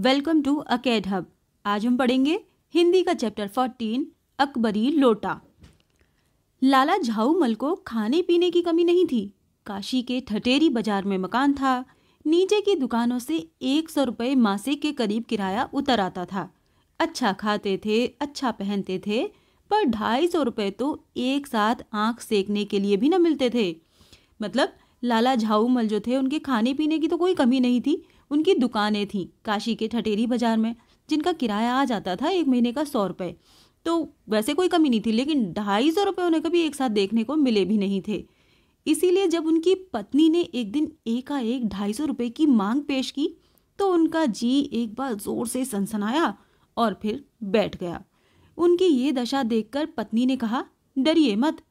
welcome to अकेड hub आज हम पढ़ेंगे हिंदी का चैप्टर फोर्टीन अकबरी लोटा लाला झाऊमल को खाने पीने की कमी नहीं थी काशी के ठटेरी बाजार में मकान था नीचे की दुकानों से एक सौ रुपये मासिक के करीब किराया उतर आता था अच्छा खाते थे अच्छा पहनते थे पर ढाई सौ रुपये तो एक साथ आँख सेकने के लिए भी न मिलते थे मतलब लाला झाऊमल जो थे उनके खाने पीने की तो कोई कमी नहीं थी उनकी दुकानें थीं काशी के ठटेरी बाजार में जिनका किराया आ जाता था एक महीने का सौ रुपये तो वैसे कोई कमी नहीं थी लेकिन ढाई सौ रुपये उन्हें कभी एक साथ देखने को मिले भी नहीं थे इसीलिए जब उनकी पत्नी ने एक दिन एकाएक ढाई सौ रुपये की मांग पेश की तो उनका जी एक बार जोर से सनसनाया और फिर बैठ गया उनकी ये दशा देखकर पत्नी ने कहा डरिए मत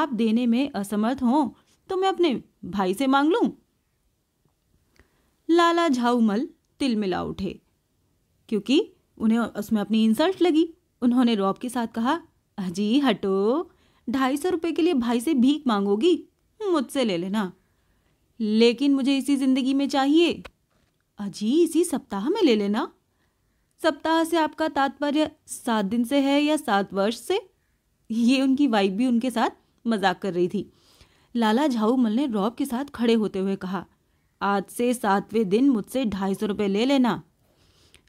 आप देने में असमर्थ हों तो मैं अपने भाई से मांग लूँ लाला झाऊमल तिलमिला उठे क्योंकि उन्हें उसमें अपनी इंसल्ट लगी उन्होंने रॉब के साथ कहा अजी हटो ढाई सौ रुपये के लिए भाई से भीख मांगोगी मुझसे ले लेना लेकिन मुझे इसी ज़िंदगी में चाहिए अजी इसी सप्ताह में ले लेना सप्ताह से आपका तात्पर्य सात दिन से है या सात वर्ष से ये उनकी वाइफ भी उनके साथ मजाक कर रही थी लाला झाऊमल ने रॉब के साथ खड़े होते हुए कहा आज से सातवें दिन मुझसे ढाई सौ रुपये ले लेना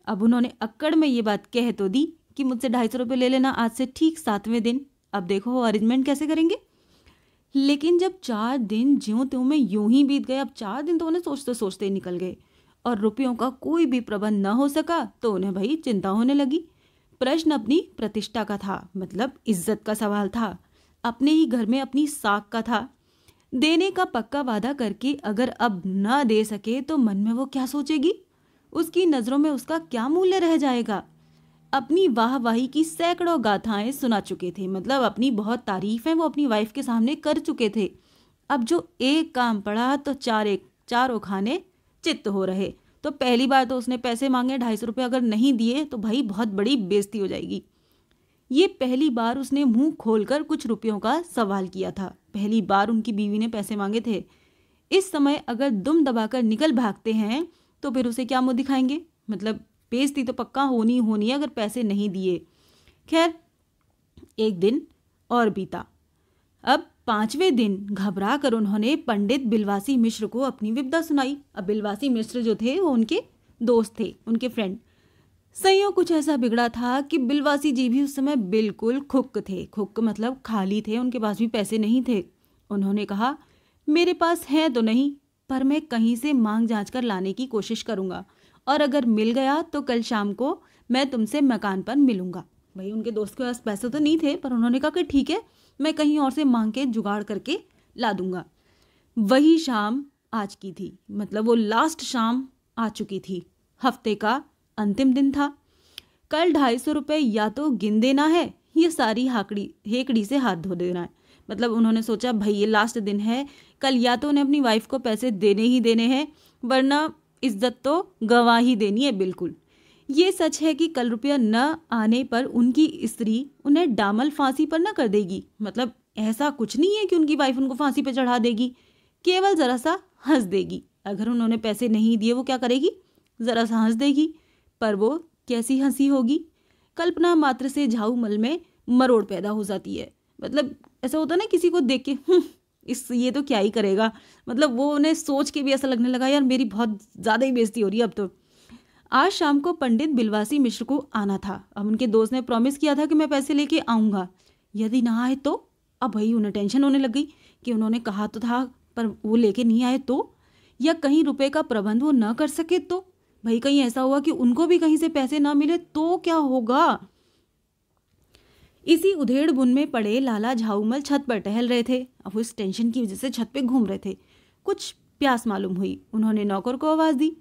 अब उन्होंने अक्कड़ में ये बात कह तो दी कि मुझसे ढाई सौ रुपये ले लेना आज से ठीक सातवें दिन अब देखो वो अरेंजमेंट कैसे करेंगे लेकिन जब चार दिन ज्यों त्यों में यूं ही बीत गए अब चार दिन तो उन्हें सोचते सोचते ही निकल गए और रुपयों का कोई भी प्रबंध न हो सका तो उन्हें भाई चिंता होने लगी प्रश्न अपनी प्रतिष्ठा का था मतलब इज्जत का सवाल था अपने ही घर में अपनी साख का था देने का पक्का वादा करके अगर अब ना दे सके तो मन में वो क्या सोचेगी उसकी नज़रों में उसका क्या मूल्य रह जाएगा अपनी वाहवाही की सैकड़ों गाथाएं सुना चुके थे मतलब अपनी बहुत तारीफ़ें वो अपनी वाइफ के सामने कर चुके थे अब जो एक काम पड़ा तो चार एक चारों खाने चित्त हो रहे तो पहली बार तो उसने पैसे मांगे ढाई सौ रुपये अगर नहीं दिए तो भाई बहुत बड़ी बेजती हो जाएगी ये पहली बार उसने मुंह खोलकर कुछ रुपयों का सवाल किया था पहली बार उनकी बीवी ने पैसे मांगे थे इस समय अगर दुम दबाकर निकल भागते हैं तो फिर उसे क्या मुँह दिखाएंगे मतलब बेजती तो पक्का होनी होनी अगर पैसे नहीं दिए खैर एक दिन और बीता अब पांचवें दिन घबरा कर उन्होंने पंडित बिलवासी मिश्र को अपनी विपदा सुनाई अब बिलवासी मिश्र जो थे वो उनके दोस्त थे उनके फ्रेंड संयोग कुछ ऐसा बिगड़ा था कि बिलवासी जी भी उस समय बिल्कुल खुक थे खुक मतलब खाली थे उनके पास भी पैसे नहीं थे उन्होंने कहा मेरे पास हैं तो नहीं पर मैं कहीं से मांग जांच कर लाने की कोशिश करूंगा और अगर मिल गया तो कल शाम को मैं तुमसे मकान पर मिलूंगा भाई उनके दोस्त के पास पैसे तो नहीं थे पर उन्होंने कहा कि ठीक है मैं कहीं और से मांग के जुगाड़ करके ला दूंगा वही शाम आज की थी मतलब वो लास्ट शाम आ चुकी थी हफ्ते का अंतिम दिन था कल ढाई सौ रुपये या तो गिन देना है ये सारी हाकड़ी हेकड़ी से हाथ धो देना है मतलब उन्होंने सोचा भाई ये लास्ट दिन है कल या तो उन्हें अपनी वाइफ को पैसे देने ही देने हैं वरना इज्जत तो गंवा ही देनी है बिल्कुल ये सच है कि कल रुपया न आने पर उनकी स्त्री उन्हें डामल फांसी पर न कर देगी मतलब ऐसा कुछ नहीं है कि उनकी वाइफ उनको फांसी पर चढ़ा देगी केवल ज़रा सा हंस देगी अगर उन्होंने पैसे नहीं दिए वो क्या करेगी ज़रा सा हंस देगी पर वो कैसी हंसी होगी कल्पना मात्र से झाऊ मल में मरोड़ पैदा हो जाती है मतलब ऐसा होता ना किसी को देख के हम्म, इस ये तो क्या ही करेगा मतलब वो उन्हें सोच के भी ऐसा लगने लगा यार मेरी बहुत ज़्यादा ही बेजती हो रही है अब तो आज शाम को पंडित बिलवासी मिश्र को आना था अब उनके दोस्त ने प्रॉमिस किया था कि मैं पैसे लेके आऊँगा यदि ना आए तो अब भाई उन्हें टेंशन होने लग गई कि उन्होंने कहा तो था पर वो लेके नहीं आए तो या कहीं रुपए का प्रबंध वो न कर सके तो भाई कहीं ऐसा हुआ कि उनको भी कहीं से पैसे ना मिले तो क्या होगा इसी उधेड़ बुन में पड़े लाला झाऊमल छत पर टहल रहे थे अब उस टेंशन की वजह से छत पे घूम रहे थे कुछ प्यास मालूम हुई उन्होंने नौकर को आवाज़ दी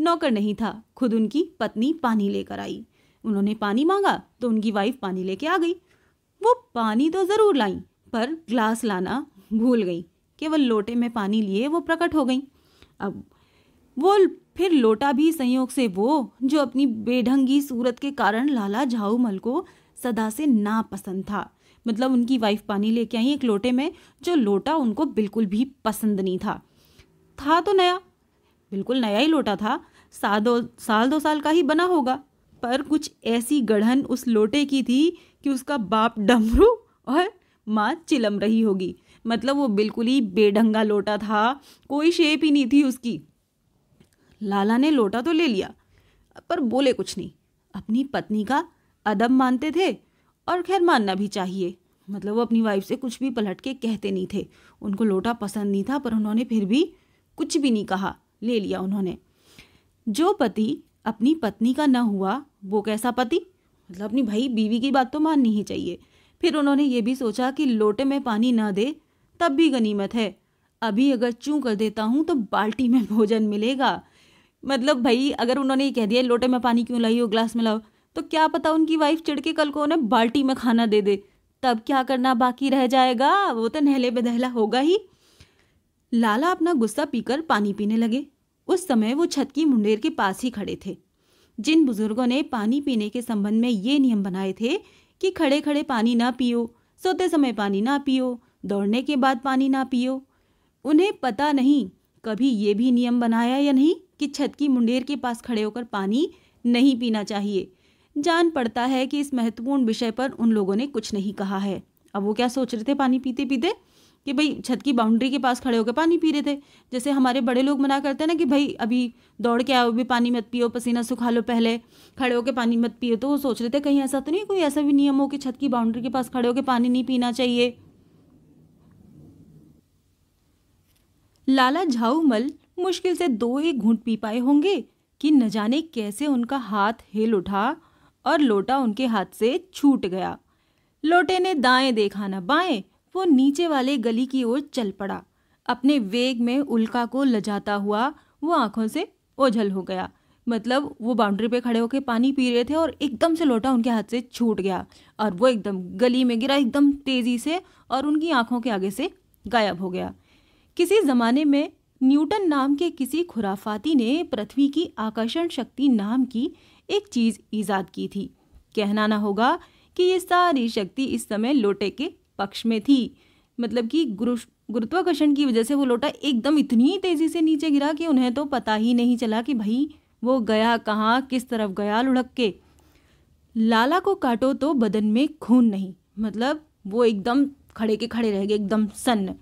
नौकर नहीं था खुद उनकी पत्नी पानी लेकर आई उन्होंने पानी मांगा तो उनकी वाइफ पानी लेके आ गई वो पानी तो ज़रूर लाई पर ग्लास लाना भूल गई केवल लोटे में पानी लिए वो प्रकट हो गई अब वो फिर लोटा भी संयोग से वो जो अपनी बेढंगी सूरत के कारण लाला झाऊमल को सदा से नापसंद था मतलब उनकी वाइफ पानी लेके आई एक लोटे में जो लोटा उनको बिल्कुल भी पसंद नहीं था था तो नया बिल्कुल नया ही लोटा था साल दो साल दो साल का ही बना होगा पर कुछ ऐसी गढ़न उस लोटे की थी कि उसका बाप डमरू और माँ चिलम रही होगी मतलब वो बिल्कुल ही बेढंगा लोटा था कोई शेप ही नहीं थी उसकी लाला ने लोटा तो ले लिया पर बोले कुछ नहीं अपनी पत्नी का अदब मानते थे और खैर मानना भी चाहिए मतलब वो अपनी वाइफ से कुछ भी पलट के कहते नहीं थे उनको लोटा पसंद नहीं था पर उन्होंने फिर भी कुछ भी नहीं कहा ले लिया उन्होंने जो पति अपनी पत्नी का न हुआ वो कैसा पति मतलब अपनी भाई बीवी की बात तो माननी ही चाहिए फिर उन्होंने ये भी सोचा कि लोटे में पानी ना दे तब भी गनीमत है अभी अगर चूँ कर देता हूँ तो बाल्टी में भोजन मिलेगा मतलब भाई अगर उन्होंने ये कह दिया लोटे में पानी क्यों लाई हो ग्लास में लाओ तो क्या पता उनकी वाइफ चिड़के कल को उन्हें बाल्टी में खाना दे दे तब क्या करना बाकी रह जाएगा वो तो नहले बदहला होगा ही लाला अपना गुस्सा पीकर पानी पीने लगे उस समय वो छत की मुंडेर के पास ही खड़े थे जिन बुजुर्गों ने पानी पीने के संबंध में ये नियम बनाए थे कि खड़े खड़े पानी ना पियो सोते समय पानी ना पियो दौड़ने के बाद पानी ना पियो उन्हें पता नहीं कभी ये भी नियम बनाया या नहीं कि छत की मुंडेर के पास खड़े होकर पानी नहीं पीना चाहिए जान पड़ता है कि इस महत्वपूर्ण विषय पर उन लोगों ने कुछ नहीं कहा है अब वो क्या सोच रहे थे पानी पीते पीते कि भाई छत की बाउंड्री के पास खड़े होकर पानी पी रहे थे जैसे हमारे बड़े लोग मना करते हैं ना कि भाई अभी दौड़ के आओ भी पानी मत पियो पसीना सुखा लो पहले खड़े होकर पानी मत पियो तो वो सोच रहे थे कहीं ऐसा तो नहीं कोई ऐसा भी नियम हो कि छत की बाउंड्री के पास खड़े होकर पानी नहीं पीना चाहिए लाला झाऊमल मुश्किल से दो ही घूंट पी पाए होंगे कि न जाने कैसे उनका हाथ हिल उठा और लोटा उनके हाथ से छूट गया लोटे ने दाएं देखा न बाएं वो नीचे वाले गली की ओर चल पड़ा अपने वेग में उल्का को लजाता हुआ वो आंखों से ओझल हो गया मतलब वो बाउंड्री पे खड़े होकर पानी पी रहे थे और एकदम से लोटा उनके हाथ से छूट गया और वो एकदम गली में गिरा एकदम तेज़ी से और उनकी आंखों के आगे से गायब हो गया किसी ज़माने में न्यूटन नाम के किसी खुराफाती ने पृथ्वी की आकर्षण शक्ति नाम की एक चीज़ ईजाद की थी कहना ना होगा कि ये सारी शक्ति इस समय लोटे के पक्ष में थी मतलब कि गुरु गुरुत्वाकर्षण की वजह से वो लोटा एकदम इतनी तेज़ी से नीचे गिरा कि उन्हें तो पता ही नहीं चला कि भाई वो गया कहाँ किस तरफ गया लुढ़क के लाला को काटो तो बदन में खून नहीं मतलब वो एकदम खड़े के खड़े रह गए एकदम सन्न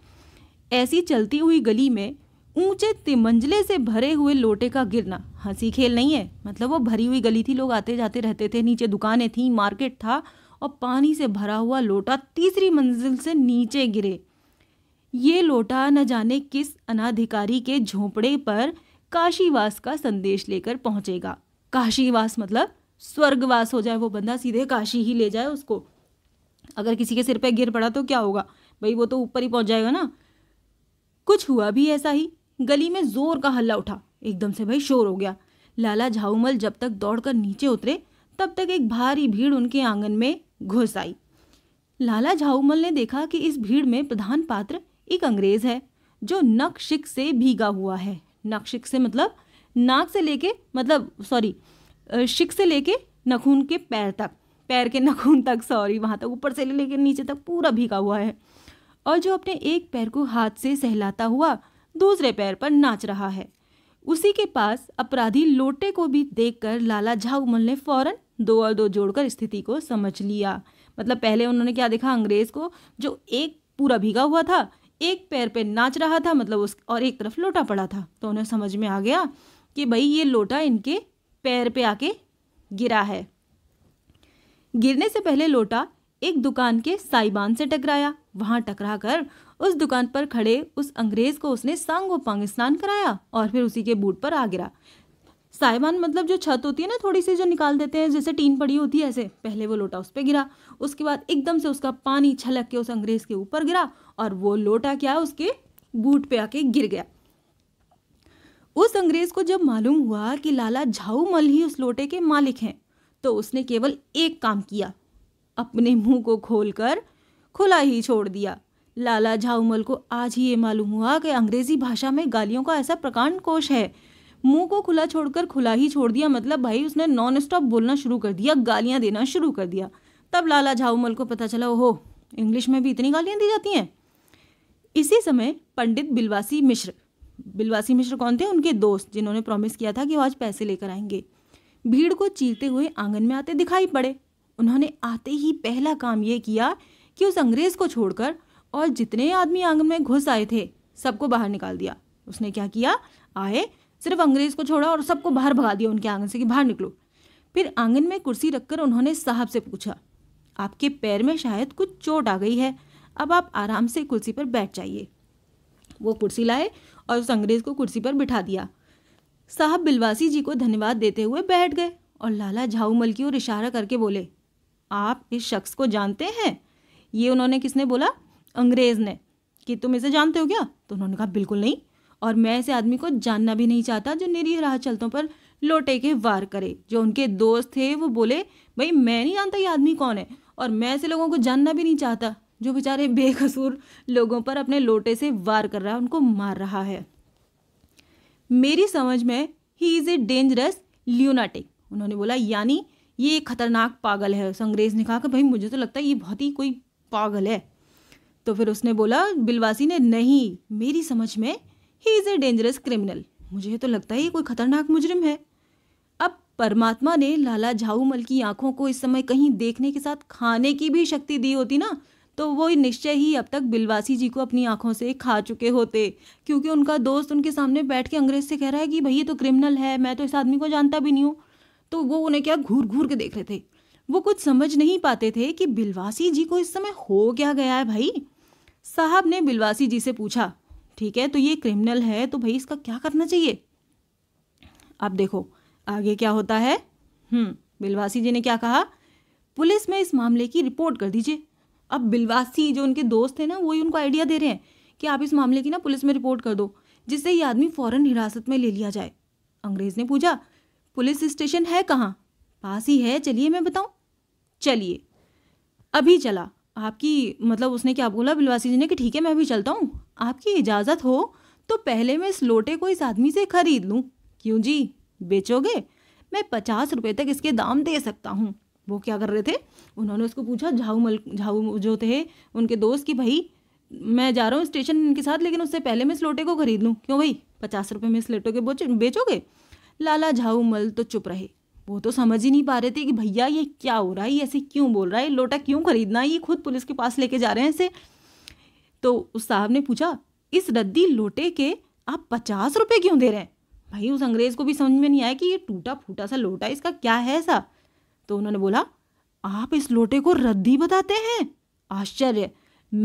ऐसी चलती हुई गली में ऊंचे तिमंजले से भरे हुए लोटे का गिरना हंसी खेल नहीं है मतलब वो भरी हुई गली थी लोग आते जाते रहते थे नीचे दुकानें थी मार्केट था और पानी से भरा हुआ लोटा तीसरी मंजिल से नीचे गिरे ये लोटा न जाने किस अनाधिकारी के झोंपड़े पर काशीवास का संदेश लेकर पहुंचेगा काशीवास मतलब स्वर्गवास हो जाए वो बंदा सीधे काशी ही ले जाए उसको अगर किसी के सिर पे गिर पड़ा तो क्या होगा भाई वो तो ऊपर ही पहुंच जाएगा ना कुछ हुआ भी ऐसा ही गली में जोर का हल्ला उठा एकदम से भाई शोर हो गया लाला झाऊमल जब तक दौड़कर नीचे उतरे तब तक एक भारी भीड़ उनके आंगन में घुस आई लाला झाऊमल ने देखा कि इस भीड़ में प्रधान पात्र एक अंग्रेज है जो नक्शिक से भीगा हुआ है नक्शिक से मतलब नाक से लेके मतलब सॉरी शिक से लेके नखून के पैर तक पैर के नखून तक सॉरी वहाँ तक ऊपर से लेके नीचे तक पूरा भीगा हुआ है और जो अपने एक पैर को हाथ से सहलाता हुआ दूसरे पैर पर नाच रहा है उसी के पास अपराधी लोटे को भी देखकर लाला झाउमल ने फौरन दो और दो जोड़कर स्थिति को समझ लिया मतलब पहले उन्होंने क्या देखा अंग्रेज को जो एक पूरा भीगा हुआ था एक पैर पे नाच रहा था मतलब उस और एक तरफ लोटा पड़ा था तो उन्हें समझ में आ गया कि भाई ये लोटा इनके पैर पे आके गिरा है गिरने से पहले लोटा एक दुकान के साइबान से टकराया वहां टकरा कर उस दुकान पर खड़े उस अंग्रेज को उसने सांगो पांग स्नान कराया और फिर उसी के बूट पर आ गिरा साइबान मतलब जो छत होती है ना थोड़ी सी जो निकाल देते हैं जैसे टीन पड़ी होती है ऐसे पहले वो लोटा उस पर गिरा उसके बाद एकदम से उसका पानी छलक के उस अंग्रेज के ऊपर गिरा और वो लोटा क्या उसके बूट पे आके गिर गया उस अंग्रेज को जब मालूम हुआ कि लाला झाऊ मल ही उस लोटे के मालिक हैं तो उसने केवल एक काम किया अपने मुंह को खोलकर खुला ही छोड़ दिया लाला झाउमल को आज ही ये मालूम हुआ कि अंग्रेजी भाषा में गालियों का ऐसा प्रकांड कोश है मुंह को खुला छोड़कर खुला ही छोड़ दिया मतलब भाई उसने नॉन स्टॉप बोलना शुरू कर दिया गालियां देना शुरू कर दिया तब लाला झाउमल को पता चला ओहो इंग्लिश में भी इतनी गालियां दी जाती हैं इसी समय पंडित बिलवासी मिश्र बिलवासी मिश्र कौन थे उनके दोस्त जिन्होंने प्रॉमिस किया था कि वो आज पैसे लेकर आएंगे भीड़ को चीरते हुए आंगन में आते दिखाई पड़े उन्होंने आते ही पहला काम ये किया कि उस अंग्रेज़ को छोड़कर और जितने आदमी आंगन में घुस आए थे सबको बाहर निकाल दिया उसने क्या किया आए सिर्फ अंग्रेज़ को छोड़ा और सबको बाहर भगा दिया उनके आंगन से कि बाहर निकलो फिर आंगन में कुर्सी रखकर उन्होंने साहब से पूछा आपके पैर में शायद कुछ चोट आ गई है अब आप आराम से कुर्सी पर बैठ जाइए वो कुर्सी लाए और उस अंग्रेज़ को कुर्सी पर बिठा दिया साहब बिलवासी जी को धन्यवाद देते हुए बैठ गए और लाला झाऊमल की ओर इशारा करके बोले आप इस शख्स को जानते हैं ये उन्होंने किसने बोला अंग्रेज़ ने कि तुम इसे जानते हो क्या तो उन्होंने कहा बिल्कुल नहीं और मैं ऐसे आदमी को जानना भी नहीं चाहता जो निरीह राह चलतों पर लोटे के वार करे जो उनके दोस्त थे वो बोले भाई मैं नहीं जानता ये आदमी कौन है और मैं ऐसे लोगों को जानना भी नहीं चाहता जो बेचारे बेकसूर लोगों पर अपने लोटे से वार कर रहा है उनको मार रहा है मेरी समझ में ही इज़ ए डेंजरस ल्यूनाटिक उन्होंने बोला यानी ये खतरनाक पागल है उस अंग्रेज़ ने कहा कि भाई मुझे तो लगता है ये बहुत ही कोई पागल है तो फिर उसने बोला बिलवासी ने नहीं मेरी समझ में ही इज़ ए डेंजरस क्रिमिनल मुझे तो लगता है ये कोई खतरनाक मुजरिम है अब परमात्मा ने लाला झाऊमल की आंखों को इस समय कहीं देखने के साथ खाने की भी शक्ति दी होती ना तो वो निश्चय ही अब तक बिलवासी जी को अपनी आंखों से खा चुके होते क्योंकि उनका दोस्त उनके सामने बैठ के अंग्रेज से कह रहा है कि भाई ये तो क्रिमिनल है मैं तो इस आदमी को जानता भी नहीं हूँ तो वो उन्हें क्या घूर घूर के देख रहे थे वो कुछ समझ नहीं पाते थे कि बिलवासी जी को इस समय हो क्या गया है भाई साहब ने बिलवासी जी से पूछा ठीक है तो ये क्रिमिनल है तो भाई इसका क्या करना चाहिए अब देखो आगे क्या होता है हम्म बिलवासी जी ने क्या कहा पुलिस में इस मामले की रिपोर्ट कर दीजिए अब बिलवासी जो उनके दोस्त थे ना वही उनको आइडिया दे रहे हैं कि आप इस मामले की ना पुलिस में रिपोर्ट कर दो जिससे ये आदमी फ़ौरन हिरासत में ले लिया जाए अंग्रेज़ ने पूछा पुलिस स्टेशन है कहाँ पास ही है चलिए मैं बताऊँ चलिए अभी चला आपकी मतलब उसने क्या बोला बिलवासी जी ने कि ठीक है मैं अभी चलता हूँ आपकी इजाज़त हो तो पहले मैं इस लोटे को इस आदमी से ख़रीद लूँ क्यों जी बेचोगे मैं पचास रुपये तक इसके दाम दे सकता हूँ वो क्या कर रहे थे उन्होंने उसको पूछा झाऊ मल झाऊ जो थे उनके दोस्त कि भाई मैं जा रहा हूँ स्टेशन इनके साथ लेकिन उससे पहले मैं इस लोटे को खरीद लूँ क्यों भाई पचास रुपये में इस लोटे के बेचोगे लाला झाऊ मल तो चुप रहे वो तो समझ ही नहीं पा रहे थे कि भैया ये क्या हो रहा है ऐसे क्यों बोल रहा है लोटा क्यों खरीदना है ये खुद पुलिस के पास लेके जा रहे हैं इसे तो उस साहब ने पूछा इस रद्दी लोटे के आप पचास रुपये क्यों दे रहे हैं भाई उस अंग्रेज़ को भी समझ में नहीं आया कि ये टूटा फूटा सा लोटा इसका क्या है ऐसा तो उन्होंने बोला आप इस लोटे को रद्दी बताते हैं आश्चर्य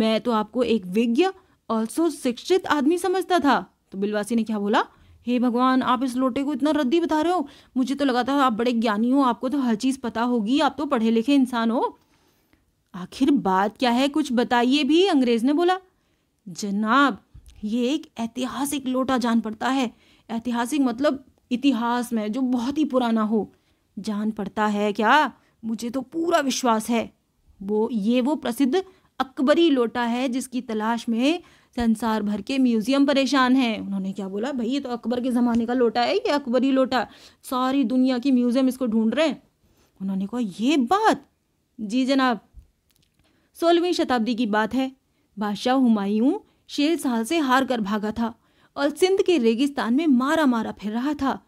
मैं तो आपको एक विज्ञ और शिक्षित आदमी समझता था तो बिलवासी ने क्या बोला हे भगवान आप इस लोटे को इतना रद्दी बता रहे हो मुझे तो लगा था आप बड़े ज्ञानी हो आपको तो हर चीज़ पता होगी आप तो पढ़े लिखे इंसान हो आखिर बात क्या है कुछ बताइए भी अंग्रेज ने बोला जनाब ये एक ऐतिहासिक लोटा जान पड़ता है ऐतिहासिक मतलब इतिहास में जो बहुत ही पुराना हो जान पड़ता है क्या मुझे तो पूरा विश्वास है वो ये वो प्रसिद्ध अकबरी लोटा है जिसकी तलाश में संसार भर के म्यूजियम परेशान हैं उन्होंने क्या बोला भाई ये तो अकबर के ज़माने का लोटा है ये अकबरी लोटा सारी दुनिया की म्यूजियम इसको ढूंढ रहे हैं उन्होंने कहा ये बात जी जनाब सोलहवीं शताब्दी की बात है बादशाह हुमायूं शेर साल से हार कर भागा था और सिंध के रेगिस्तान में मारा मारा फिर रहा था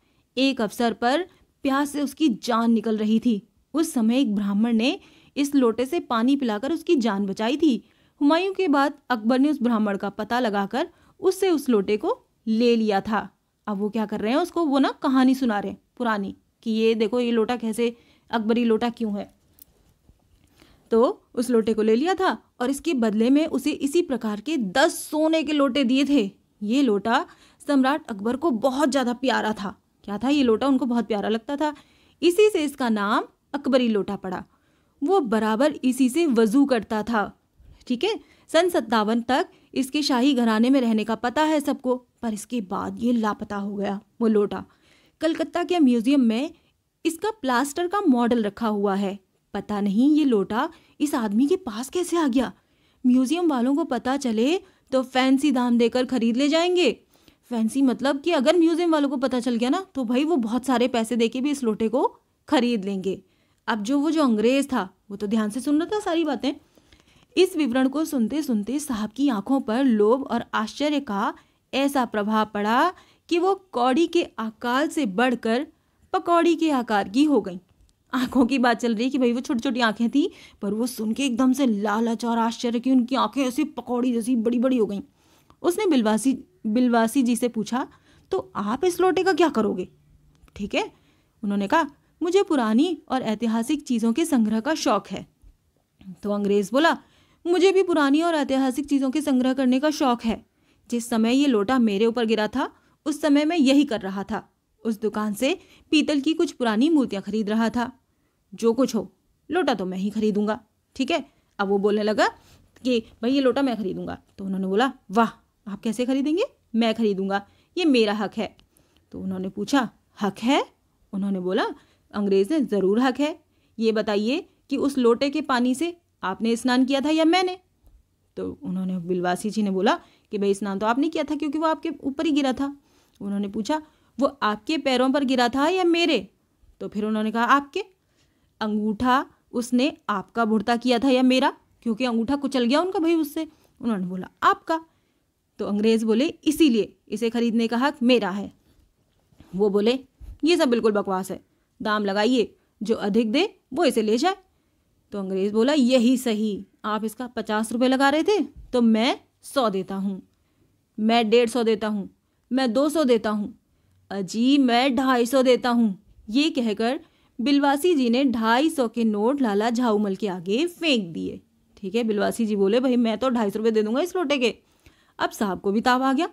एक अवसर पर प्यास से उसकी जान निकल रही थी उस समय एक ब्राह्मण ने इस लोटे से पानी पिलाकर उसकी जान बचाई थी हुमायूं के बाद अकबर ने उस ब्राह्मण का पता लगाकर उससे उस लोटे को ले लिया था अब वो क्या कर रहे हैं उसको वो ना कहानी सुना रहे हैं पुरानी कि ये देखो ये लोटा कैसे अकबरी लोटा क्यों है तो उस लोटे को ले लिया था और इसके बदले में उसे इसी प्रकार के दस सोने के लोटे दिए थे ये लोटा सम्राट अकबर को बहुत ज़्यादा प्यारा था क्या था ये लोटा उनको बहुत प्यारा लगता था इसी से इसका नाम अकबरी लोटा पड़ा वो बराबर इसी से वजू करता था ठीक है सन सत्तावन तक इसके शाही घराने में रहने का पता है सबको पर इसके बाद ये लापता हो गया वो लोटा कलकत्ता के म्यूजियम में इसका प्लास्टर का मॉडल रखा हुआ है पता नहीं ये लोटा इस आदमी के पास कैसे आ गया म्यूजियम वालों को पता चले तो फैंसी दाम देकर खरीद ले जाएंगे फैंसी मतलब कि अगर म्यूजियम वालों को पता चल गया ना तो भाई वो बहुत सारे पैसे दे के भी इस लोटे को खरीद लेंगे अब जो वो जो अंग्रेज था वो तो ध्यान से सुन रहा था सारी बातें इस विवरण को सुनते सुनते साहब की आंखों पर लोभ और आश्चर्य का ऐसा प्रभाव पड़ा कि वो कौड़ी के आकार से बढ़कर पकौड़ी के आकार की हो गई आंखों की बात चल रही कि भाई वो छोटी छोटी आंखें थी पर वो सुन के एकदम से लालच और आश्चर्य की उनकी आंखें ऐसी पकौड़ी जैसी बड़ी बड़ी हो गई उसने बिलवासी बिलवासी जी से पूछा तो आप इस लोटे का क्या करोगे ठीक है उन्होंने कहा मुझे पुरानी और ऐतिहासिक चीज़ों के संग्रह का शौक है तो अंग्रेज़ बोला मुझे भी पुरानी और ऐतिहासिक चीज़ों के संग्रह करने का शौक है जिस समय ये लोटा मेरे ऊपर गिरा था उस समय मैं यही कर रहा था उस दुकान से पीतल की कुछ पुरानी मूर्तियाँ खरीद रहा था जो कुछ हो लोटा तो मैं ही खरीदूंगा ठीक है अब वो बोलने लगा कि भाई ये लोटा मैं खरीदूंगा तो उन्होंने बोला वाह आप कैसे खरीदेंगे मैं खरीदूंगा ये मेरा हक है तो उन्होंने पूछा हक है उन्होंने बोला अंग्रेज़ ने ज़रूर हक है ये बताइए कि उस लोटे के पानी से आपने स्नान किया था या मैंने तो उन्होंने बिलवासी जी ने बोला कि भाई स्नान तो आपने किया था क्योंकि वो आपके ऊपर ही गिरा था उन्होंने पूछा वो आपके पैरों पर गिरा था या मेरे तो फिर उन्होंने कहा आपके अंगूठा उसने आपका भुड़ता किया था या मेरा क्योंकि अंगूठा कुचल गया उनका भाई उससे उन्होंने बोला आपका तो अंग्रेज़ बोले इसीलिए इसे खरीदने का हक मेरा है वो बोले ये सब बिल्कुल बकवास है दाम लगाइए जो अधिक दे वो इसे ले जाए तो अंग्रेज़ बोला यही सही आप इसका पचास रुपये लगा रहे थे तो मैं सौ देता हूँ मैं डेढ़ सौ देता हूँ मैं दो सौ देता हूँ अजी मैं ढाई सौ देता हूँ ये कहकर बिलवासी जी ने ढाई सौ के नोट लाला झाऊमल के आगे फेंक दिए ठीक है बिलवासी जी बोले भाई मैं तो ढाई सौ रुपये दे दूंगा इस लोटे के अब साहब को भी ताव आ गया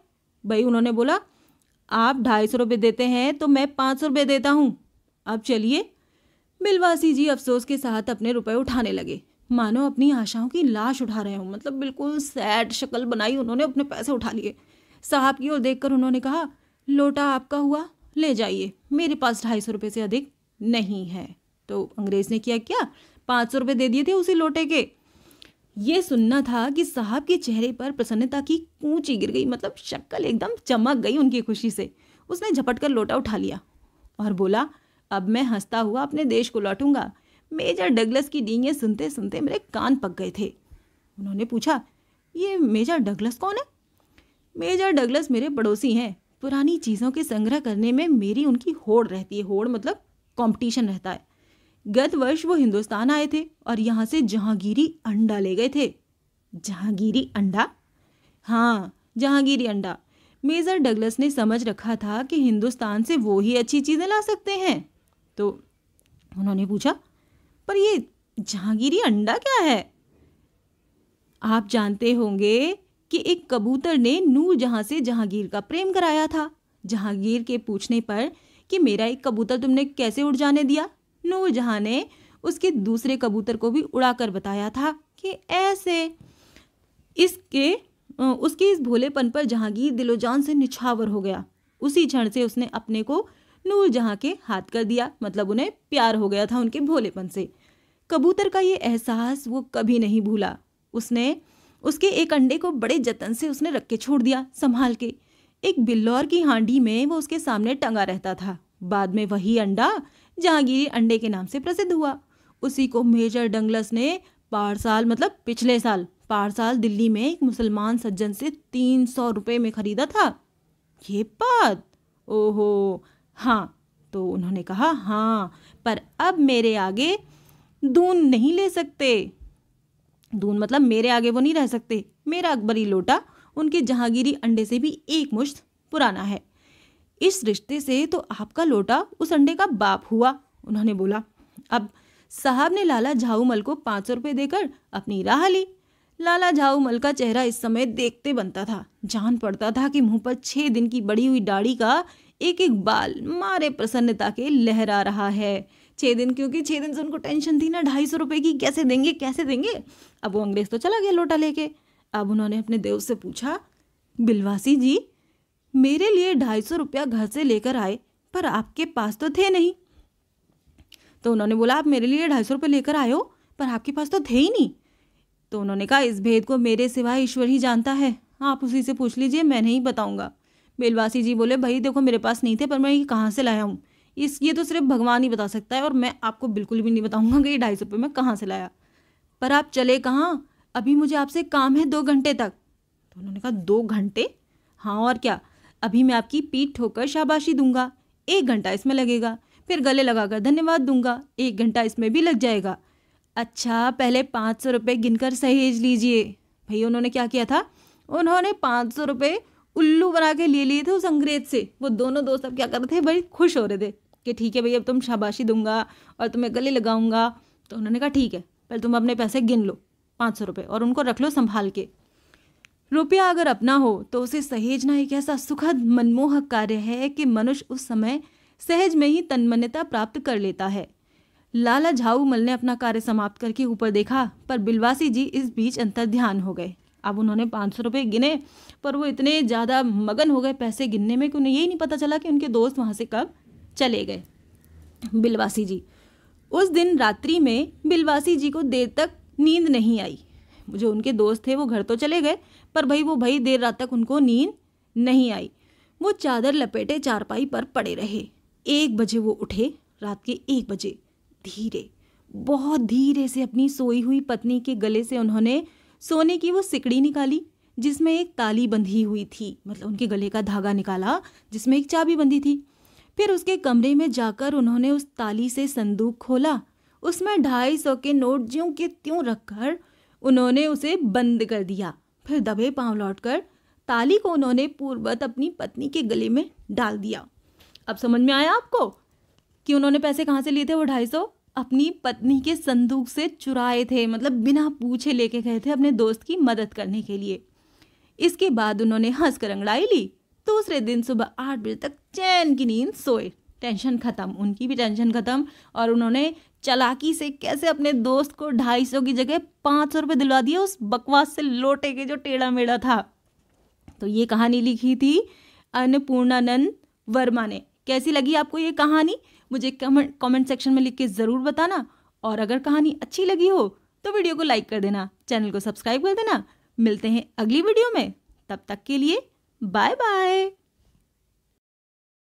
भाई उन्होंने बोला आप ढाई सौ रुपये देते हैं तो मैं पाँच सौ रुपये देता हूँ अब चलिए बिलवासी जी अफसोस के साथ अपने रुपए उठाने लगे मानो अपनी आशाओं की लाश उठा रहे हों मतलब बिल्कुल सैड शक्ल बनाई उन्होंने अपने पैसे उठा लिए साहब की ओर देखकर उन्होंने कहा लोटा आपका हुआ ले जाइए मेरे पास ढाई सौ रुपये से अधिक नहीं है तो अंग्रेज़ ने किया क्या पाँच सौ रुपये दे दिए थे उसी लोटे के ये सुनना था कि साहब के चेहरे पर प्रसन्नता की कूची गिर गई मतलब शक्ल एकदम चमक गई उनकी खुशी से उसने झपट कर लोटा उठा लिया और बोला अब मैं हंसता हुआ अपने देश को लौटूंगा मेजर डगलस की डींगे सुनते सुनते मेरे कान पक गए थे उन्होंने पूछा ये मेजर डगलस कौन है मेजर डगलस मेरे पड़ोसी हैं पुरानी चीज़ों के संग्रह करने में मेरी उनकी होड़ रहती है होड़ मतलब कंपटीशन रहता है गत वर्ष वो हिंदुस्तान आए थे और यहाँ से जहांगीरी अंडा ले गए थे जहांगीरी अंडा हाँ जहांगीरी अंडा मेजर डगलस ने समझ रखा था कि हिंदुस्तान से वो ही अच्छी चीज़ें ला सकते हैं तो उन्होंने पूछा पर ये जहांगीरी अंडा क्या है आप जानते होंगे कि एक कबूतर ने नूर जहां से जहांगीर का प्रेम कराया था जहांगीर के पूछने पर कि मेरा एक कबूतर तुमने कैसे उड़ जाने दिया नूर जहां ने उसके दूसरे कबूतर को भी उड़ाकर बताया था कि ऐसे इसके उसके इस भोलेपन पर जहांगीर दिलोजान से निछावर हो गया उसी क्षण से उसने अपने को नूर जहाँ के हाथ कर दिया मतलब उन्हें प्यार हो गया था उनके भोलेपन से कबूतर का ये एहसास वो कभी नहीं भूला उसने उसके एक अंडे को बड़े जतन से उसने रख के छोड़ दिया संभाल के एक बिल्लौर की हांडी में वो उसके सामने टंगा रहता था बाद में वही अंडा जहांगीरी अंडे के नाम से प्रसिद्ध हुआ उसी को मेजर डंगलस ने पारसाल मतलब पिछले साल पारसाल दिल्ली में एक मुसलमान सज्जन से तीन सौ रुपये में खरीदा था ये बात ओहो हाँ तो उन्होंने कहा हाँ पर अब मेरे आगे दून नहीं ले सकते दून मतलब मेरे आगे वो नहीं रह सकते मेरा अकबरी लोटा उनके जहांगीरी अंडे से भी एक मुश्त पुराना है इस रिश्ते से तो आपका लोटा उस अंडे का बाप हुआ उन्होंने बोला अब साहब ने लाला झाऊमल को पाँच सौ रुपये देकर अपनी राह ली लाला झाऊमल का चेहरा इस समय देखते बनता था जान पड़ता था कि मुंह पर छः दिन की बड़ी हुई दाढ़ी का एक एक बाल मारे प्रसन्नता के लहरा रहा है छः दिन क्योंकि छः दिन से उनको टेंशन थी ना ढाई सौ रुपये की कैसे देंगे कैसे देंगे अब वो अंग्रेज़ तो चला गया लोटा लेके अब उन्होंने अपने देव से पूछा बिलवासी जी मेरे लिए ढाई सौ रुपया घर से लेकर आए पर आपके पास तो थे नहीं तो उन्होंने बोला आप मेरे लिए ढाई सौ रुपये लेकर आए हो पर आपके पास तो थे ही नहीं तो उन्होंने कहा इस भेद को मेरे सिवा ईश्वर ही जानता है आप उसी से पूछ लीजिए मैं नहीं बताऊंगा बेलवासी जी बोले भाई देखो मेरे पास नहीं थे पर मैं ये कहाँ से लाया हूँ इस ये तो सिर्फ भगवान ही बता सकता है और मैं आपको बिल्कुल भी नहीं बताऊँगा कि ये ढाई सौ रुपये मैं कहाँ से लाया पर आप चले कहाँ अभी मुझे आपसे काम है दो घंटे तक तो उन्होंने कहा दो घंटे हाँ और क्या अभी मैं आपकी पीठ ठोकर शाबाशी दूंगा एक घंटा इसमें लगेगा फिर गले लगाकर धन्यवाद दूंगा एक घंटा इसमें भी लग जाएगा अच्छा पहले पाँच सौ रुपये गिनकर सहेज लीजिए भैया उन्होंने क्या किया था उन्होंने पाँच सौ रुपये उल्लू बना के ले लिए थे उस अंग्रेज से वो दोनों दोस्त अब क्या कर रहे थे भाई खुश हो रहे थे कि ठीक है भाई अब तुम शाबाशी दूंगा और तुम्हें गले लगाऊंगा तो उन्होंने कहा ठीक है पहले तुम अपने पैसे गिन लो पाँच सौ रुपये और उनको रख लो संभाल के रुपया अगर अपना हो तो उसे सहेजना एक ऐसा सुखद मनमोहक कार्य है कि मनुष्य उस समय सहज में ही तन्मन्यता प्राप्त कर लेता है लाला झाऊमल ने अपना कार्य समाप्त करके ऊपर देखा पर बिलवासी जी इस बीच अंतर ध्यान हो गए अब उन्होंने पाँच सौ रुपये गिने पर वो इतने ज़्यादा मगन हो गए पैसे गिनने में कि उन्हें यही नहीं पता चला कि उनके दोस्त वहाँ से कब चले गए बिलवासी जी उस दिन रात्रि में बिलवासी जी को देर तक नींद नहीं आई जो उनके दोस्त थे वो घर तो चले गए पर भाई वो भाई देर रात तक उनको नींद नहीं आई वो चादर लपेटे चारपाई पर पड़े रहे एक बजे वो उठे रात के एक बजे धीरे बहुत धीरे से अपनी सोई हुई पत्नी के गले से उन्होंने सोने की वो सिकड़ी निकाली जिसमें एक ताली बंधी हुई थी मतलब उनके गले का धागा निकाला जिसमें एक चाबी बंधी थी फिर उसके कमरे में जाकर उन्होंने उस ताली से संदूक खोला उसमें ढाई सौ के नोट ज्यों के त्यों रखकर उन्होंने उसे बंद कर दिया फिर दबे पांव लौटकर ताली को उन्होंने पूर्वत अपनी पत्नी के गले में डाल दिया अब समझ में आया आपको कि उन्होंने पैसे कहाँ से लिए थे वो ढाई सौ अपनी पत्नी के संदूक से चुराए थे मतलब बिना पूछे लेके गए थे अपने दोस्त की मदद करने के लिए इसके बाद उन्होंने हंस कर अंगड़ाई ली दूसरे दिन सुबह आठ बजे तक चैन की नींद सोए टेंशन ख़त्म उनकी भी टेंशन ख़त्म और उन्होंने चलाकी से कैसे अपने दोस्त को ढाई सौ की जगह पाँच सौ रुपये दिलवा दिए उस बकवास से लोटे के जो टेढ़ा मेढ़ा था तो ये कहानी लिखी थी अन्नपूर्णानंद वर्मा ने कैसी लगी आपको ये कहानी मुझे कमेंट कमेंट सेक्शन में लिख के ज़रूर बताना और अगर कहानी अच्छी लगी हो तो वीडियो को लाइक कर देना चैनल को सब्सक्राइब कर देना मिलते हैं अगली वीडियो में तब तक के लिए बाय बाय